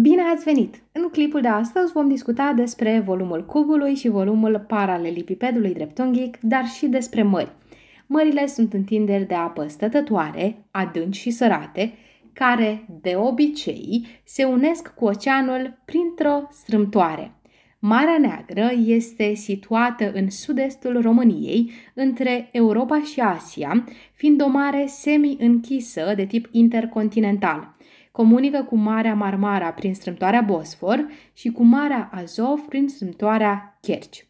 Bine ați venit! În clipul de astăzi vom discuta despre volumul cubului și volumul paralelipipedului dreptunghic, dar și despre mări. Mările sunt întinderi de apă stătătoare, adânci și sărate, care, de obicei, se unesc cu oceanul printr-o strâmtoare. Marea Neagră este situată în sud-estul României, între Europa și Asia, fiind o mare semi-închisă de tip intercontinental – comunică cu Marea Marmara prin strâmtoarea Bosfor și cu Marea Azov prin strâmtoarea Kerci.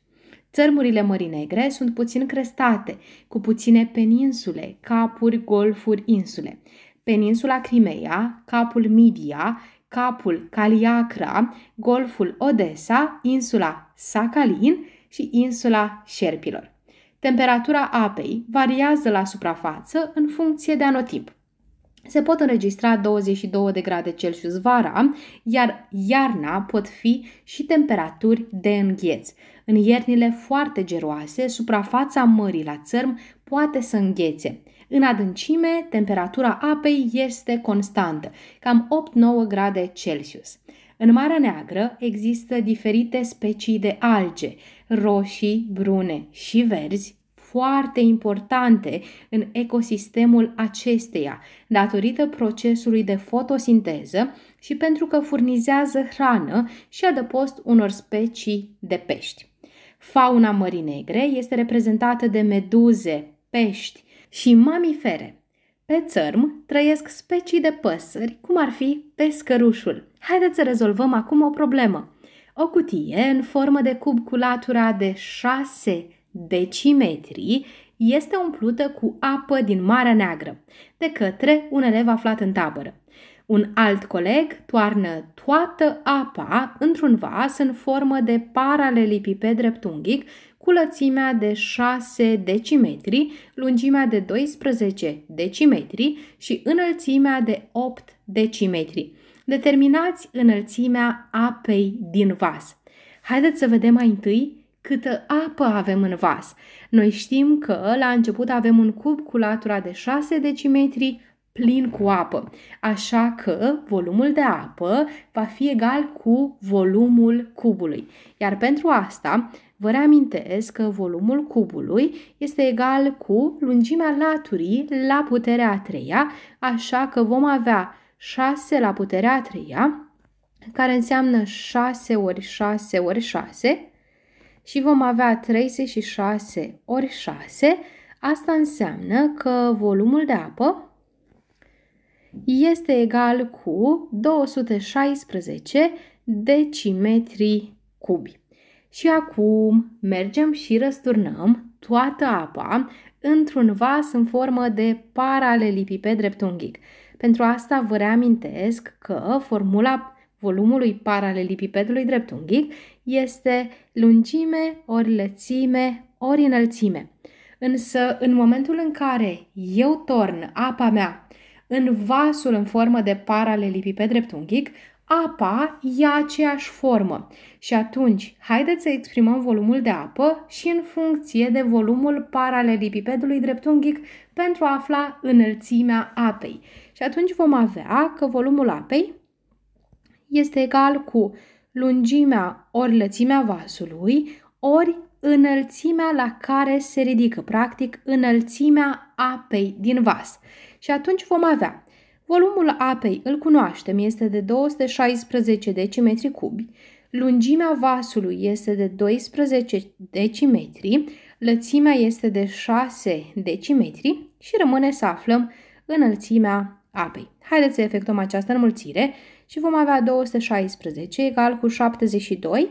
Țărmurile Mării Negre sunt puțin crestate, cu puține peninsule, capuri, golfuri, insule. Peninsula Crimea, capul Midia, capul Caliacra, golful Odessa, insula Sakhalin și insula Șerpilor. Temperatura apei variază la suprafață în funcție de anotimp. Se pot înregistra 22 de grade Celsius vara, iar iarna pot fi și temperaturi de îngheț. În iernile foarte geroase, suprafața mării la țărm poate să înghețe. În adâncime, temperatura apei este constantă, cam 8-9 grade Celsius. În Marea Neagră există diferite specii de alge, roșii, brune și verzi, foarte importante în ecosistemul acesteia, datorită procesului de fotosinteză și pentru că furnizează hrană și adăpost unor specii de pești. Fauna Mării Negre este reprezentată de meduze, pești și mamifere. Pe țărm trăiesc specii de păsări, cum ar fi pescărușul. Haideți să rezolvăm acum o problemă. O cutie în formă de cub cu latura de 6 decimetri, este umplută cu apă din Marea Neagră, de către un elev aflat în tabără. Un alt coleg toarnă toată apa într-un vas în formă de paralelipiped dreptunghic cu lățimea de 6 decimetri, lungimea de 12 decimetri și înălțimea de 8 decimetri. Determinați înălțimea apei din vas. Haideți să vedem mai întâi câtă apă avem în vas. Noi știm că la început avem un cub cu latura de 6 decimetri plin cu apă, așa că volumul de apă va fi egal cu volumul cubului. Iar pentru asta, vă reamintesc că volumul cubului este egal cu lungimea laturii la puterea a treia, așa că vom avea 6 la puterea a treia, care înseamnă 6 ori 6 ori 6, și vom avea 36 ori 6. Asta înseamnă că volumul de apă este egal cu 216 decimetri cubi. Și acum mergem și răsturnăm toată apa într-un vas în formă de paralelipiped dreptunghic. Pentru asta vă reamintesc că formula volumului paralelipipedului dreptunghic este lungime ori lățime ori înălțime. Însă, în momentul în care eu torn apa mea în vasul în formă de paralelipiped dreptunghic, apa ia aceeași formă. Și atunci, haideți să exprimăm volumul de apă și în funcție de volumul paralelipipedului dreptunghic pentru a afla înălțimea apei. Și atunci vom avea că volumul apei este egal cu lungimea ori lățimea vasului, ori înălțimea la care se ridică, practic înălțimea apei din vas. Și atunci vom avea volumul apei, îl cunoaștem, este de 216 decimetri cubi, lungimea vasului este de 12 decimetri, lățimea este de 6 decimetri și rămâne să aflăm înălțimea apei. Haideți să efectuăm această înmulțire și vom avea 216 egal cu 72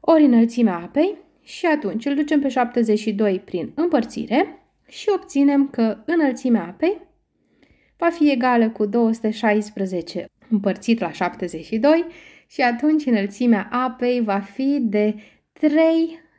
ori înălțimea apei și atunci îl ducem pe 72 prin împărțire și obținem că înălțimea apei va fi egală cu 216 împărțit la 72 și atunci înălțimea apei va fi de 3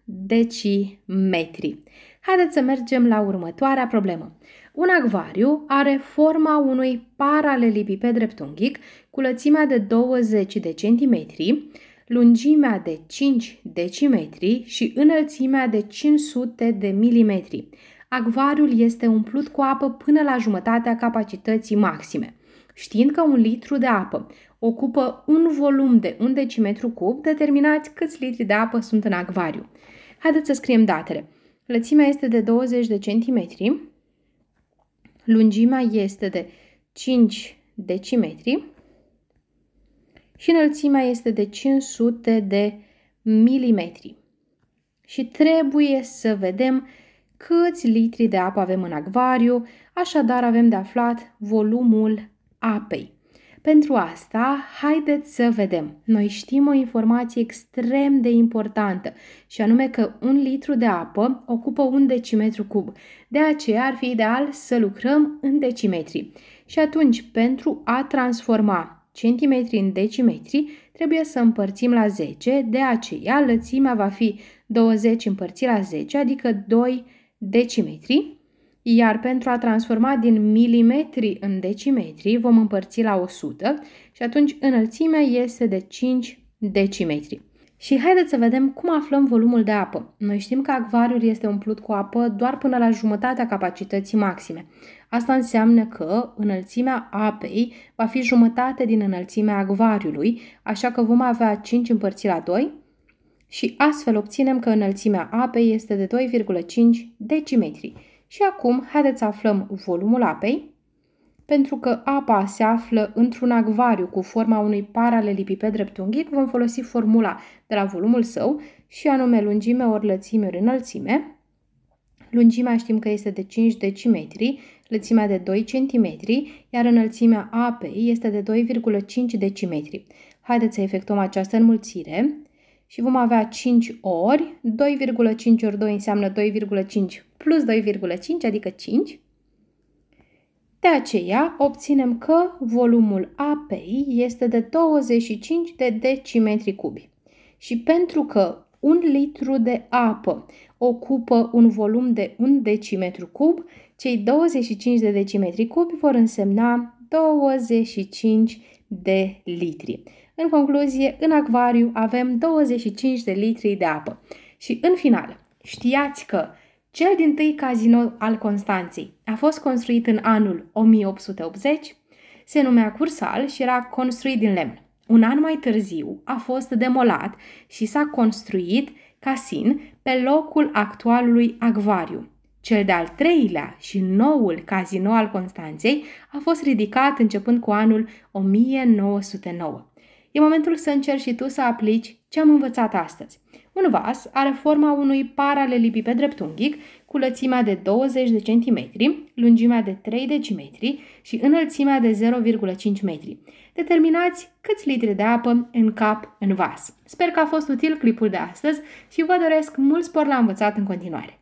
decimetri. Haideți să mergem la următoarea problemă. Un acvariu are forma unui paralelipiped dreptunghic cu lățimea de 20 de centimetri, lungimea de 5 decimetri și înălțimea de 500 de milimetri. Acvariul este umplut cu apă până la jumătatea capacității maxime. Știind că un litru de apă ocupă un volum de 1 decimetru cub, determinați câți litri de apă sunt în acvariu. Haideți să scriem datele. Lățimea este de 20 de centimetri, Lungimea este de 5 decimetri și înălțimea este de 500 de milimetri. Și trebuie să vedem câți litri de apă avem în acvariu, așadar avem de aflat volumul apei. Pentru asta, haideți să vedem. Noi știm o informație extrem de importantă și anume că un litru de apă ocupă un decimetru cub. De aceea ar fi ideal să lucrăm în decimetri. Și atunci, pentru a transforma centimetri în decimetri, trebuie să împărțim la 10, de aceea lățimea va fi 20 împărțit la 10, adică 2 decimetri, iar pentru a transforma din milimetri în decimetri, vom împărți la 100 și atunci înălțimea este de 5 decimetri. Și haideți să vedem cum aflăm volumul de apă. Noi știm că acvariul este umplut cu apă doar până la jumătatea capacității maxime. Asta înseamnă că înălțimea apei va fi jumătate din înălțimea acvariului, așa că vom avea 5 împărțit la 2 și astfel obținem că înălțimea apei este de 2,5 decimetri. Și acum, haideți să aflăm volumul apei, pentru că apa se află într-un acvariu cu forma unui paralelipiped dreptunghic, vom folosi formula de la volumul său și anume lungime ori lățime ori înălțime. Lungimea știm că este de 5 decimetri, lățimea de 2 cm, iar înălțimea apei este de 2,5 decimetri. Haideți să efectuăm această înmulțire și vom avea 5 ori, 2,5 ori 2 înseamnă 2,5 plus 2,5, adică 5. De aceea obținem că volumul apei este de 25 de decimetri cubi. Și pentru că un litru de apă ocupă un volum de 1 decimetru cub, cei 25 de decimetri cubi vor însemna 25 de litri. În concluzie, în acvariu avem 25 de litri de apă. Și în final, știați că cel din tâi casino al Constanței a fost construit în anul 1880, se numea Cursal și era construit din lemn. Un an mai târziu a fost demolat și s-a construit casin pe locul actualului acvariu. Cel de-al treilea și noul casino al Constanței a fost ridicat începând cu anul 1909. E momentul să încerci și tu să aplici ce am învățat astăzi. Un vas are forma unui paralelipiped dreptunghic cu lățimea de 20 de centimetri, lungimea de 3 decimetri și înălțimea de 0,5 metri. Determinați câți litri de apă în cap în vas. Sper că a fost util clipul de astăzi și vă doresc mult spor la învățat în continuare.